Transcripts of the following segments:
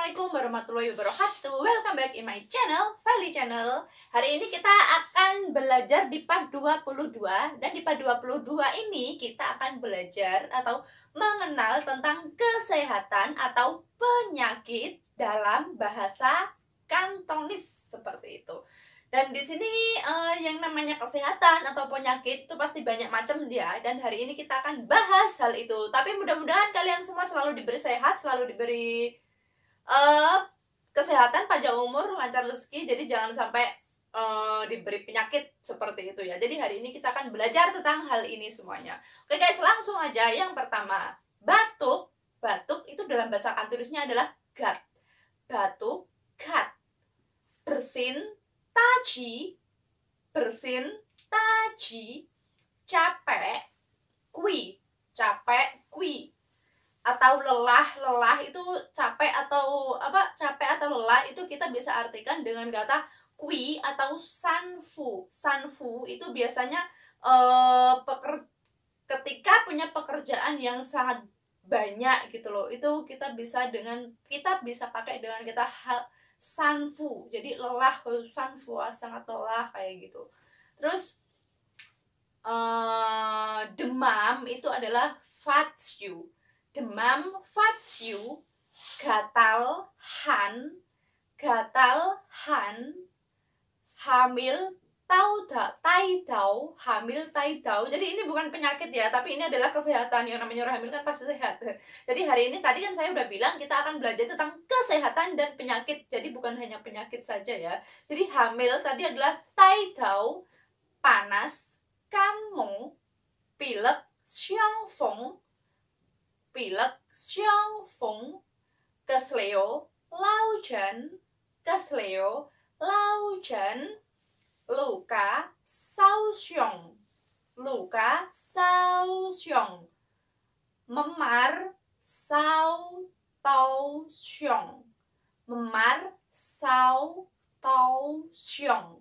Assalamualaikum warahmatullahi wabarakatuh Welcome back in my channel, Feli Channel Hari ini kita akan belajar di part 22 Dan di part 22 ini kita akan belajar atau mengenal tentang kesehatan atau penyakit dalam bahasa kantonis Seperti itu dan di sini uh, yang namanya kesehatan atau penyakit itu pasti banyak macam dia dan hari ini kita akan bahas hal itu. Tapi mudah-mudahan kalian semua selalu diberi sehat, selalu diberi uh, kesehatan panjang umur lancar rezeki jadi jangan sampai uh, diberi penyakit seperti itu ya jadi hari ini kita akan belajar tentang hal ini semuanya oke guys langsung aja yang pertama batuk batuk itu dalam bahasa kanturisnya adalah gat batuk gat bersin taji bersin taji capek kui capek kui atau lelah lelah itu capek atau apa capek atau lelah itu kita bisa artikan dengan kata kui atau sanfu sanfu itu biasanya uh, peker, ketika punya pekerjaan yang sangat banyak gitu loh itu kita bisa dengan kita bisa pakai dengan kita hal sanfu jadi lelah sanfu sangat lelah kayak gitu terus uh, demam itu adalah fatsu demam fatsiu, gatal han, gatal han, hamil tau da, tai tau, hamil tai tau. Jadi ini bukan penyakit ya, tapi ini adalah kesehatan yang namanya orang hamil kan pasti sehat. Jadi hari ini tadi kan saya udah bilang kita akan belajar tentang kesehatan dan penyakit. Jadi bukan hanya penyakit saja ya. Jadi hamil tadi adalah tai tau, panas, kamu, pilek, feng, pilek, Siang feng, kesleo, Lau chen, kesleo, Lau chen, luka, sao Siang, luka, sao Siang, memar, sao tau Siang, memar, sao tau Siang,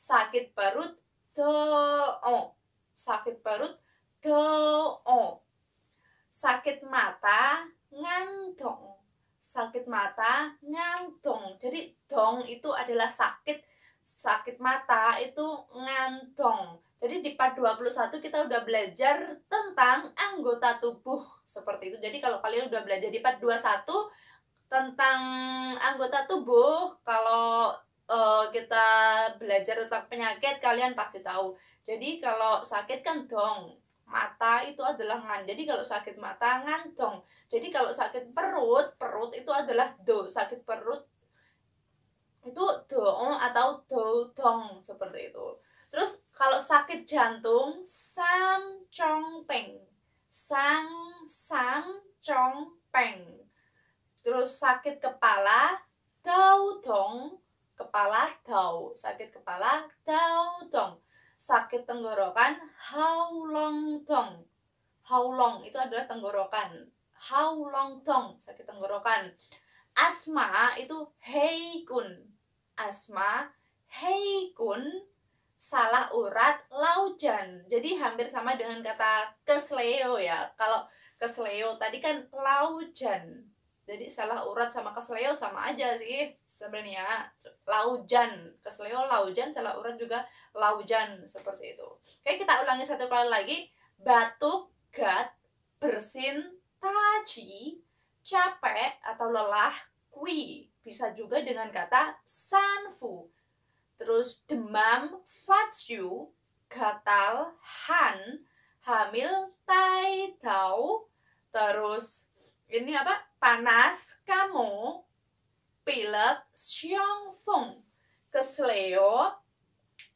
sakit perut, deong, sakit perut, deong, sakit mata ngantong sakit mata ngantong jadi dong itu adalah sakit sakit mata itu ngantong jadi di part 21 kita udah belajar tentang anggota tubuh seperti itu jadi kalau kalian udah belajar di part 21 tentang anggota tubuh kalau uh, kita belajar tentang penyakit kalian pasti tahu jadi kalau sakit kan dong mata itu adalah ngan. Jadi kalau sakit mata ngantong. Jadi kalau sakit perut, perut itu adalah do. Sakit perut itu doong atau do dong seperti itu. Terus kalau sakit jantung sam cong peng. Sang sang cong peng. Terus sakit kepala dau dong. Kepala dau. Sakit kepala dau dong sakit tenggorokan how long tong. how long itu adalah tenggorokan. how long tong sakit tenggorokan. Asma itu kun Asma kun salah urat laujan. Jadi hampir sama dengan kata kesleo ya. Kalau kesleo tadi kan laujan jadi salah urat sama kesleo sama aja sih sebenarnya laujan kesleo laujan salah urat juga laujan seperti itu oke kita ulangi satu kali lagi batuk gat bersin taji capek atau lelah kui bisa juga dengan kata sanfu terus demam fatsu gatal han hamil tai tau terus ini apa panas kamu, pilek, siang feng, kesleo,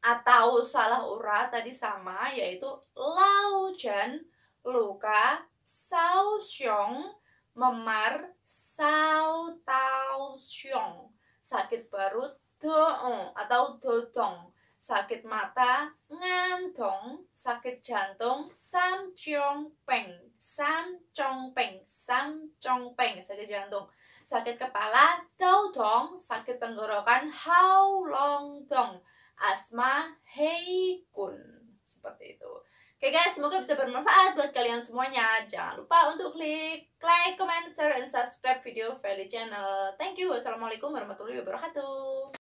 atau salah urat tadi sama yaitu lau jen, luka, sao xiong, memar, sao tau xiong, sakit perut, doong atau dodong sakit mata, ngantong, sakit jantung, sam chong peng, sam chong peng, sam chong peng, sakit jantung, sakit kepala, tau tong, sakit tenggorokan, how long tong, asma, hei kun, seperti itu. Oke okay guys, semoga bisa bermanfaat buat kalian semuanya. Jangan lupa untuk klik like, comment, share, dan subscribe video Feli Channel. Thank you. Wassalamualaikum warahmatullahi wabarakatuh.